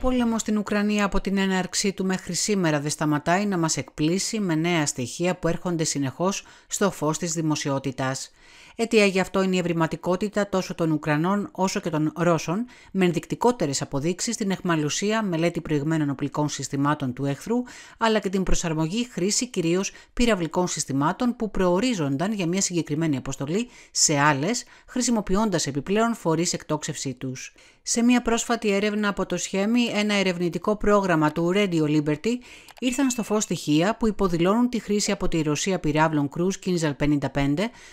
πόλεμος στην Ουκρανία από την έναρξή του μέχρι σήμερα δεν σταματάει να μας εκπλήσει με νέα στοιχεία που έρχονται συνεχώς στο φως της δημοσιότητας. Αιτία γι' αυτό είναι η ευρηματικότητα τόσο των Ουκρανών όσο και των Ρώσων, με ενδεικτικότερες αποδείξεις στην εχμαλουσία, μελέτη προηγμένων οπλικών συστημάτων του έχθρου, αλλά και την προσαρμογή χρήση κυρίως πυραυλικών συστημάτων που προορίζονταν για μια συγκεκριμένη αποστολή σε άλλες, χρησιμοποιώντας επιπλέον φορείς εκτόξευσή τους. Σε μια πρόσφατη έρευνα από το Σχέμι, ένα ερευνητικό πρόγραμμα του Radio Liberty ήρθαν στο φως στοιχεία που υποδηλώνουν τη χρήση από τη Ρωσία πυράβλων κρούς Κίνζαλ 55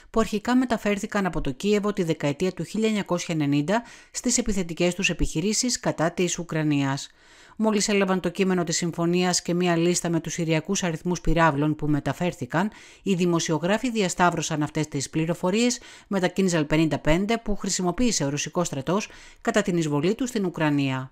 που αρχικά μεταφέρθηκαν από το Κίεβο τη δεκαετία του 1990 στις επιθετικές τους επιχειρήσεις κατά της Ουκρανίας. Μόλις έλαβαν το κείμενο της συμφωνίας και μία λίστα με τους συριακούς αριθμούς πυράβλων που μεταφέρθηκαν, οι δημοσιογράφοι διασταύρωσαν αυτές τις πληροφορίες με τα Κίνζαλ 55 που χρησιμοποίησε ο Ρωσικός στρατός κατά την εισβολή του στην Ουκρανία.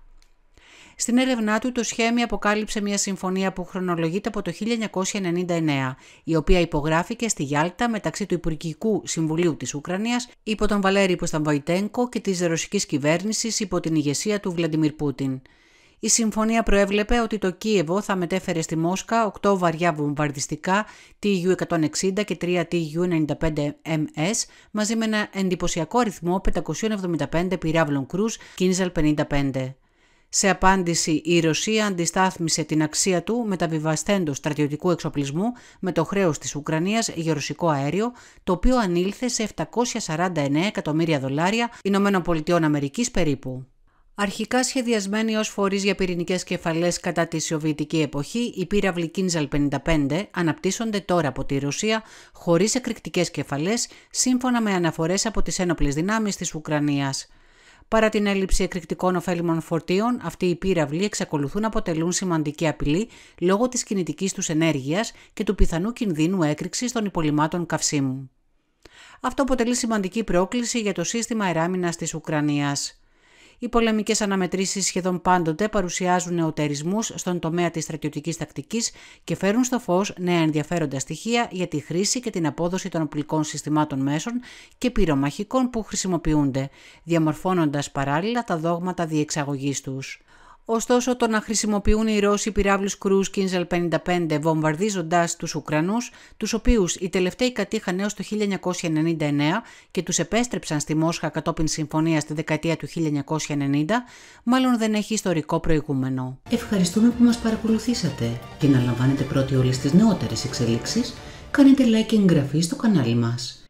Στην έρευνά του το σχέμι αποκάλυψε μια συμφωνία που χρονολογείται από το 1999, η οποία υπογράφηκε στη Γιάλτα μεταξύ του Υπουργικού Συμβουλίου της Ουκρανίας υπό τον Βαλέρη Ποσταμβαϊτέγκο και της ρωσικής κυβέρνησης υπό την ηγεσία του Βλαντιμίρ Πούτιν. Η συμφωνία προέβλεπε ότι το Κίεβο θα μετέφερε στη Μόσχα 8 βαριά βομβαρδιστικά TU-160 και 3 TU-95MS μαζί με ένα εντυπωσιακό αριθμό 575 πυράβλων κρούς Kinzel 55. Σε απάντηση, η Ρωσία αντιστάθμισε την αξία του μεταβιβαστέντος στρατιωτικού εξοπλισμού με το χρέος της Ουκρανίας για ρωσικό αέριο, το οποίο ανήλθε σε 749 εκατομμύρια δολάρια ΗΠΑ περίπου. Αρχικά σχεδιασμένη ως φορείς για πυρηνικές κεφαλές κατά τη Σοβιετική εποχή, οι πύραυλοι Κίνζαλ 55 αναπτύσσονται τώρα από τη Ρωσία χωρίς εκρηκτικές κεφαλές, σύμφωνα με αναφορές από τις ένοπλες δυνάμεις της Ουκρανίας. Παρά την έλλειψη εκρηκτικών ωφέλιμων φορτίων, αυτοί οι πύραυλοι εξακολουθούν να αποτελούν σημαντική απειλή λόγω της κινητικής τους ενέργειας και του πιθανού κινδύνου έκρηξης των υπολοιμάτων καυσίμου. Αυτό αποτελεί σημαντική πρόκληση για το σύστημα εράμινας της Ουκρανίας. Οι πολεμικές αναμετρήσεις σχεδόν πάντοτε παρουσιάζουν νεοτερισμούς στον τομέα της στρατιωτικής τακτικής και φέρουν στο φως νέα ενδιαφέροντα στοιχεία για τη χρήση και την απόδοση των οπλικών συστημάτων μέσων και πυρομαχικών που χρησιμοποιούνται, διαμορφώνοντας παράλληλα τα δόγματα διεξαγωγής τους. Ωστόσο, το να χρησιμοποιούν οι Ρώσοι πυράβλους κρούς 55 βομβαρδίζοντας τους Ουκρανούς, τους οποίους οι τελευταίοι κατήχαν έως το 1999 και τους επέστρεψαν στη Μόσχα κατόπιν συμφωνίας στη δεκαετία του 1990, μάλλον δεν έχει ιστορικό προηγούμενο. Ευχαριστούμε που μας παρακολουθήσατε και να λαμβάνετε πρώτοι όλες τις νεότερες εξελίξεις, κάνετε like και εγγραφή στο κανάλι μας.